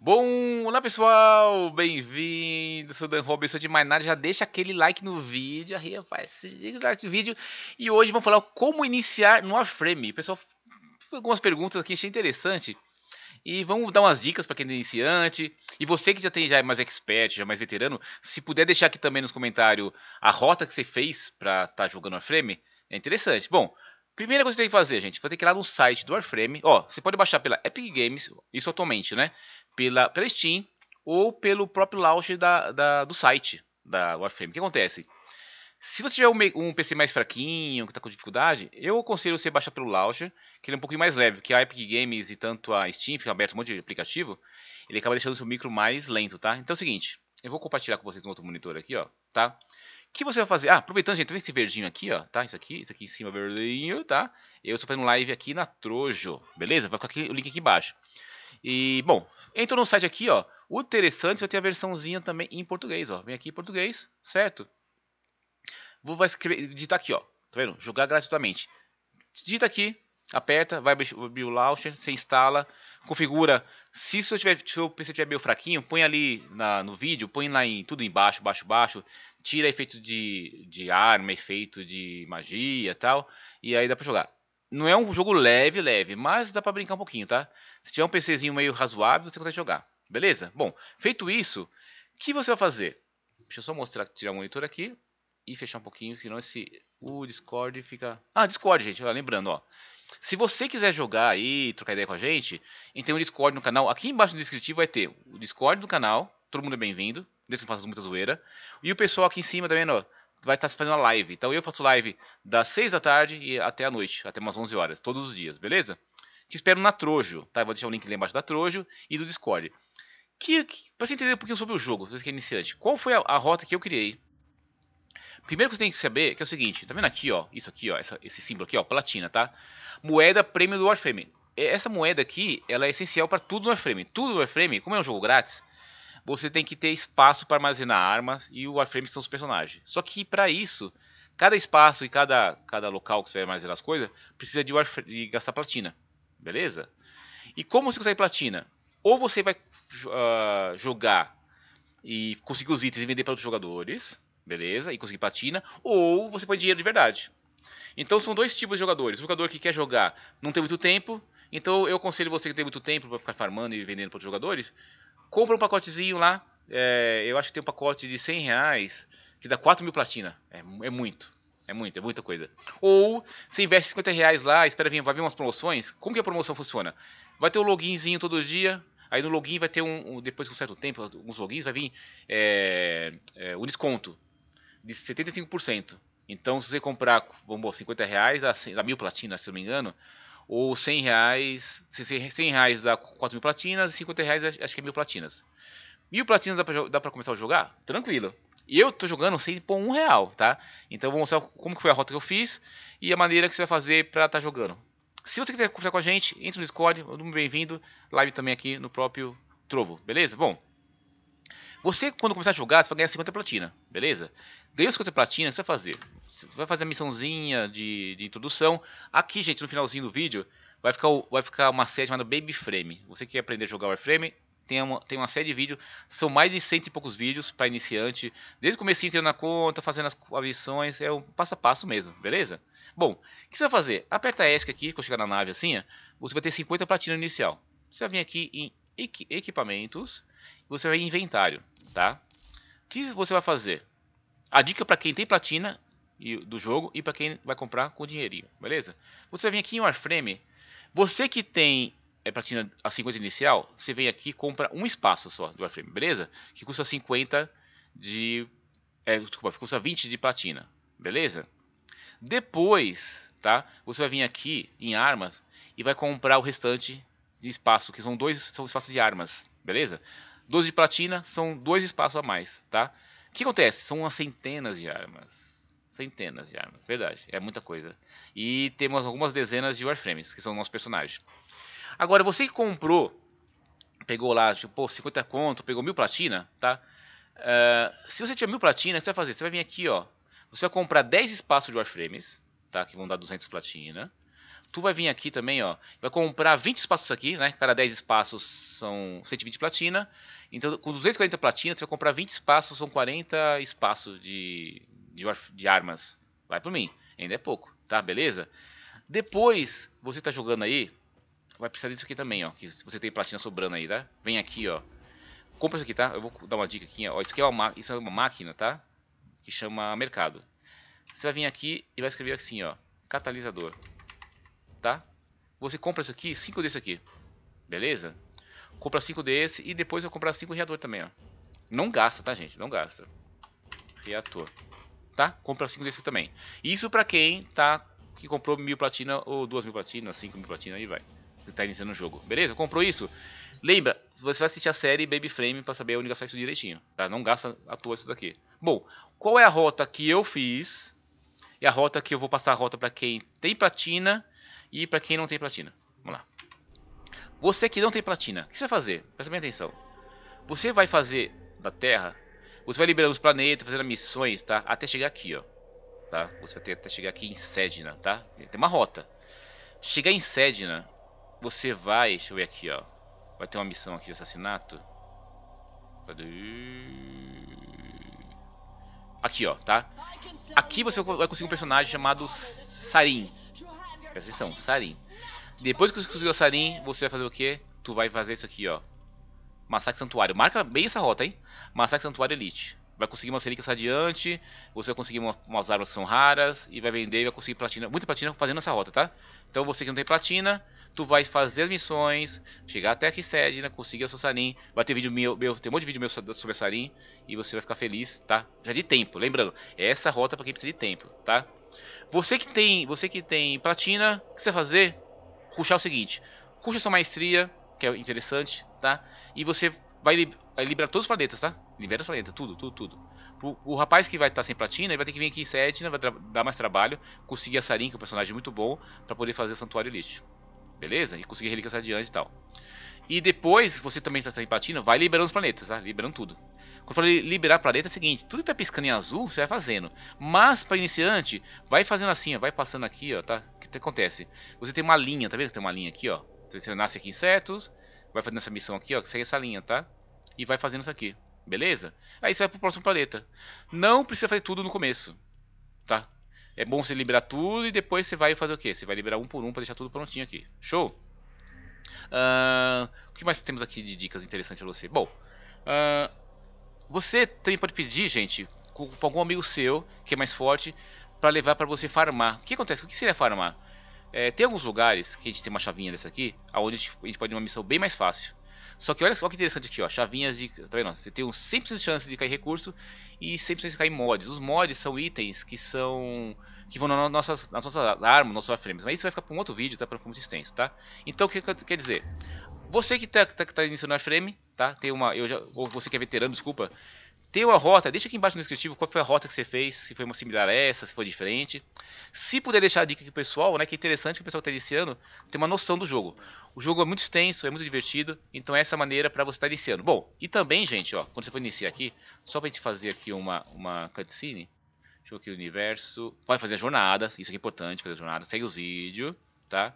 Bom, olá pessoal, bem-vindo, sou Dan Robinson de Mainar, já deixa aquele like no vídeo, aí rapaz, like no vídeo, e hoje vamos falar como iniciar no Warframe, pessoal, algumas perguntas aqui, achei interessante, e vamos dar umas dicas para quem é iniciante, e você que já tem já é mais expert, já é mais veterano, se puder deixar aqui também nos comentários a rota que você fez para estar tá jogando Warframe, é interessante. Bom, Primeira coisa que você tem que fazer, gente, você tem que ir lá no site do Warframe. Ó, você pode baixar pela Epic Games, isso atualmente, né? pela, pela Steam ou pelo próprio launch da, da, do site da Warframe. O que acontece? Se você tiver um, um PC mais fraquinho, que está com dificuldade, eu aconselho você baixar pelo Launcher, que ele é um pouquinho mais leve, porque a Epic Games e tanto a Steam, fica aberto um monte de aplicativo, ele acaba deixando o seu micro mais lento, tá? Então é o seguinte, eu vou compartilhar com vocês um outro monitor aqui, ó, tá? O que você vai fazer? Ah, aproveitando, gente, também esse verdinho aqui, ó, tá? Isso aqui, isso aqui em cima, é verdinho, tá? Eu estou fazendo live aqui na Trojo, beleza? Vai ficar aqui, o link aqui embaixo. E, bom, entro no site aqui, ó. O interessante, é ter a versãozinha também em português, ó. Vem aqui em português, certo? Vou vai escrever, digitar aqui, ó. Tá vendo? Jogar gratuitamente. Digita aqui, aperta, vai abrir o launcher, você instala, configura. Se o tiver, seu PC tiver meio fraquinho, põe ali na, no vídeo, põe lá em tudo embaixo, baixo, baixo. Tira efeito de, de arma, efeito de magia e tal. E aí dá pra jogar não é um jogo leve, leve, mas dá para brincar um pouquinho, tá? Se tiver um PCzinho meio razoável, você consegue jogar. Beleza? Bom, feito isso, o que você vai fazer? Deixa eu só mostrar, tirar o monitor aqui e fechar um pouquinho, senão esse o Discord fica. Ah, Discord, gente, lembrando, ó. Se você quiser jogar aí, trocar ideia com a gente, a tem um Discord no canal. Aqui embaixo no descritivo vai ter o Discord do canal, todo mundo é bem-vindo, desde que não faça muita zoeira. E o pessoal aqui em cima também, ó, vai estar se fazendo a live. Então eu faço live das 6 da tarde e até a noite, até umas 11 horas, todos os dias, beleza? Te espero na Trojo, tá? Eu vou deixar o link ali embaixo da Trojo e do Discord. Que, que, pra você entender um pouquinho sobre o jogo, vocês que é iniciante, qual foi a, a, rota que eu criei? Primeiro que você tem que saber que é o seguinte, tá vendo aqui, ó, isso aqui, ó, essa, esse símbolo aqui, ó, platina, tá? Moeda prêmio do Warframe. Essa moeda aqui, ela é essencial para tudo no Warframe. Tudo no Warframe, como é um jogo grátis, você tem que ter espaço para armazenar armas e o Warframe são os personagens. Só que para isso, cada espaço e cada, cada local que você vai armazenar as coisas precisa de, Warframe, de gastar platina. Beleza? E como você consegue platina? Ou você vai uh, jogar e conseguir os itens e vender para outros jogadores, beleza? E conseguir platina, ou você põe dinheiro de verdade. Então são dois tipos de jogadores. O jogador que quer jogar não tem muito tempo, então eu aconselho você que tem muito tempo para ficar farmando e vendendo para outros jogadores, compra um pacotezinho lá. É, eu acho que tem um pacote de 100 reais que dá 4 mil platina. É, é muito. É muito, é muita coisa. Ou você investe 50 reais lá, espera vir, vai vir umas promoções. Como que a promoção funciona? Vai ter um loginzinho todo dia. Aí no login vai ter um, um depois de um certo tempo, alguns logins, vai vir é, é, um desconto de 75%. Então, se você comprar, vamos 50 reais, a, a mil platina, se não me engano, ou 100 reais, 100 reais dá 4 mil platinas e 50 reais acho que é mil platinas. Mil platinas dá pra, começar a jogar? Tranquilo. E eu tô jogando sem pôr um real, tá? Então eu vou mostrar como que foi a rota que eu fiz e a maneira que você vai fazer pra estar tá jogando. Se você quiser conversar com a gente, entre no Discord, muito bem-vindo. Live também aqui no próprio Trovo, beleza? Bom, você, quando começar a jogar, você vai ganhar 50 platina, beleza? Ganhou 50 platina, o que você vai fazer? Você vai fazer a missãozinha de, de introdução. Aqui, gente, no finalzinho do vídeo, vai ficar, vai ficar uma série chamada Baby Frame. Você que quer aprender a jogar Warframe, tem uma, tem uma série de vídeos, são mais de cento e poucos vídeos para iniciante, desde o começo criando a conta, fazendo as missões, é um passo a passo mesmo, beleza? Bom, o que você vai fazer? Aperta ESC aqui, quando chegar na nave assim, você vai ter 50 platina inicial. Você vai vir aqui em equi equipamentos, você vai em inventário, tá? O que você vai fazer? A dica para quem tem platina e, do jogo e para quem vai comprar com dinheirinho, beleza? Você vem aqui em Warframe, você que tem é, platina a 50 inicial, você vem aqui e compra um espaço só do Warframe, beleza? Que custa 50 de... É, desculpa, custa 20 de platina, beleza? Depois, tá? Você vai vir aqui em armas e vai comprar o restante de espaço, que são dois são espaços de armas, beleza? 12 de platina são dois espaços a mais, tá? O que acontece? São umas centenas de armas. Centenas de armas, verdade. É muita coisa. E temos algumas dezenas de Warframes, que são nossos personagens. Agora, você que comprou, pegou lá, tipo, pô, 50 conto, pegou mil platina, tá? Uh, se você tiver mil platina, o que você vai fazer? Você vai vir aqui, ó. Você vai comprar 10 espaços de Warframes, tá? Que vão dar 200 platina. Tu vai vir aqui também, ó. Vai comprar 20 espaços aqui, né? Cada 10 espaços são 120 platina. Então, com 240 platina, você vai comprar 20 espaços, são 40 espaços de, de, de armas. Vai por mim. Ainda é pouco, tá? Beleza? Depois, você tá jogando aí, vai precisar disso aqui também, ó. Que você tem platina sobrando aí, tá? Vem aqui, ó. Compra isso aqui, tá? Eu vou dar uma dica aqui, ó. Isso aqui é uma, isso é uma máquina, tá? Que chama mercado. Você vai vir aqui e vai escrever assim, ó. Catalisador tá? Você compra isso aqui, 5 desse aqui. Beleza? Compra 5 desse e depois eu comprar 5 reator também, ó. Não gasta, tá, gente? Não gasta. Reator. Tá? Compra 5 desse também. Isso pra quem tá que comprou mil platina ou duas mil platina, cinco mil platina, aí vai. Você tá iniciando o jogo. Beleza? Comprou isso? Lembra, você vai assistir a série Baby Frame pra saber onde gastar isso direitinho. Tá? Não gasta à toa isso daqui. Bom, qual é a rota que eu fiz? E a rota que eu vou passar a rota pra quem tem platina e para quem não tem platina. Vamos lá. Você que não tem platina, o que você vai fazer? Presta bem atenção. Você vai fazer da Terra, você vai liberando os planetas, fazendo missões, tá? Até chegar aqui, ó. Tá? Você vai ter até chegar aqui em Sedna, tá? Tem uma rota. Chegar em Sedna, você vai, deixa eu ver aqui, ó. Vai ter uma missão aqui de assassinato. Aqui, ó, tá? Aqui você vai conseguir um personagem chamado Sarin. Presta atenção, Sarin. Depois que você conseguiu a Sarin, você vai fazer o quê? Tu vai fazer isso aqui, ó. Massacre Santuário. Marca bem essa rota, hein? Massacre Santuário Elite. Vai conseguir uma relíquias adiante. você vai conseguir uma, umas armas que são raras, e vai vender e vai conseguir platina. Muita platina fazendo essa rota, tá? Então você que não tem platina, tu vai fazer as missões, chegar até aqui sede, né? Conseguir a sua Sarin. Vai ter vídeo meu, meu, tem um monte de vídeo meu sobre a Sarin, e você vai ficar feliz, tá? Já de tempo, lembrando, essa rota é pra quem precisa de tempo, tá? Você que tem, você que tem platina, o que você vai fazer? Ruxar o seguinte: ruxa sua maestria, que é interessante, tá? E você vai, li liberar todos os planetas, tá? Libera os planetas, tudo, tudo, tudo. o rapaz que vai estar tá sem platina, ele vai ter que vir aqui em Sedna, vai dar mais trabalho, conseguir a Sarin, que é um personagem muito bom, para poder fazer Santuário Elite. Beleza? E conseguir relíquias adiante e tal. E depois, você também está empatindo, vai liberando os planetas, tá? Liberando tudo. Quando eu falei liberar planeta, é o seguinte: tudo que tá piscando em azul, você vai fazendo. Mas, para iniciante, vai fazendo assim, ó, vai passando aqui, ó, tá? O que acontece? Você tem uma linha, tá vendo que tem uma linha aqui, ó? Você nasce aqui em insetos, vai fazendo essa missão aqui, ó, que segue essa linha, tá? E vai fazendo isso aqui, beleza? Aí você vai pro próximo planeta. Não precisa fazer tudo no começo, tá? É bom você liberar tudo e depois você vai fazer o quê? Você vai liberar um por um para deixar tudo prontinho aqui. Show? Uh, o que mais temos aqui de dicas interessantes para você? Bom, uh, você também pode pedir, gente, com, com, algum amigo seu que é mais forte, para levar para você farmar. O que acontece? O que seria farmar? É, tem alguns lugares que a gente tem uma chavinha dessa aqui, aonde a gente, a gente pode ir uma missão bem mais fácil. Só que olha só que interessante aqui, ó, chavinhas de, tá vendo? Você tem um 100% de chance de cair recurso e 100% de cair mods. Os mods são itens que são que vão nas nossas, nas nossas armas, nossos warframes. Mas isso vai ficar para um outro vídeo, tá? Para um muito extenso, tá? Então o que quer dizer? Você que está tá, tá iniciando o airframe, tá? Tem uma, eu já, ou você que é veterano, desculpa, tem uma rota, deixa aqui embaixo no descritivo qual foi a rota que você fez, se foi uma similar a essa, se foi diferente. Se puder deixar a dica aqui pro pessoal, né, que é interessante que o pessoal está iniciando, tem uma noção do jogo. O jogo é muito extenso, é muito divertido, então é essa maneira para você estar tá iniciando. Bom, e também, gente, ó, quando você for iniciar aqui, só pra gente fazer aqui uma, uma cutscene, deixa eu aqui o universo, pode fazer a jornada, isso aqui é importante, fazer a jornada, segue os vídeos, tá?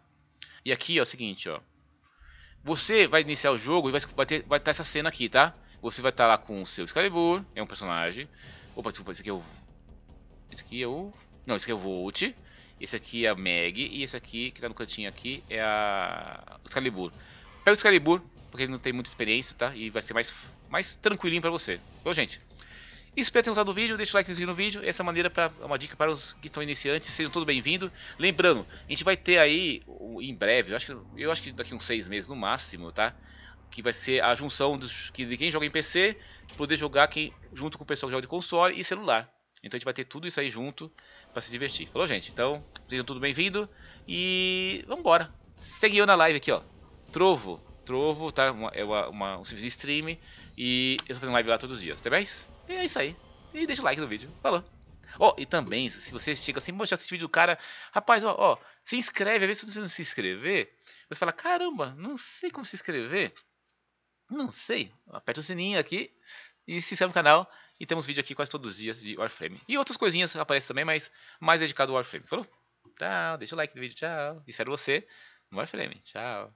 E aqui, ó, é o seguinte, ó, você vai iniciar o jogo e vai, vai, ter, vai ter tá essa cena aqui, tá? Você vai estar tá lá com o seu Excalibur, é um personagem. Opa, desculpa, esse aqui é o... Esse aqui é o... Não, esse aqui é o Volt. Esse aqui é a Meg. E esse aqui, que tá no cantinho aqui, é a... O Excalibur. Pega o Excalibur, porque ele não tem muita experiência, tá? E vai ser mais, mais tranquilinho pra você. Bom, gente. Espero ter gostado do vídeo, deixa o likezinho no vídeo. Essa é maneira pra, é uma dica para os que estão iniciantes, sejam todos bem-vindos. Lembrando, a gente vai ter aí, em breve, eu acho, que, eu acho que daqui uns seis meses no máximo, tá? que vai ser a junção dos, que, de quem joga em PC, poder jogar quem, junto com o pessoal que joga de console e celular. Então a gente vai ter tudo isso aí junto para se divertir. Falou, gente? Então, sejam tudo bem-vindo e vamos embora. Segue eu na live aqui, ó. Trovo. Trovo, tá? Uma, é uma, uma, um serviço de stream e eu tô fazendo live lá todos os dias, tá bem? E é isso aí. E deixa o like no vídeo. Falou. Ó, oh, e também, se você chega assim, mostrar esse vídeo do cara, rapaz, ó, se inscreve, às vezes se você não se inscrever, você fala, caramba, não sei como se inscrever. Não sei. Aperta o sininho aqui e se inscreve no canal. E temos vídeo aqui quase todos os dias de Warframe. E outras coisinhas aparecem também, mas mais dedicado ao Warframe. Falou? Tchau, deixa o like do vídeo, tchau. Espero você no Warframe. Tchau.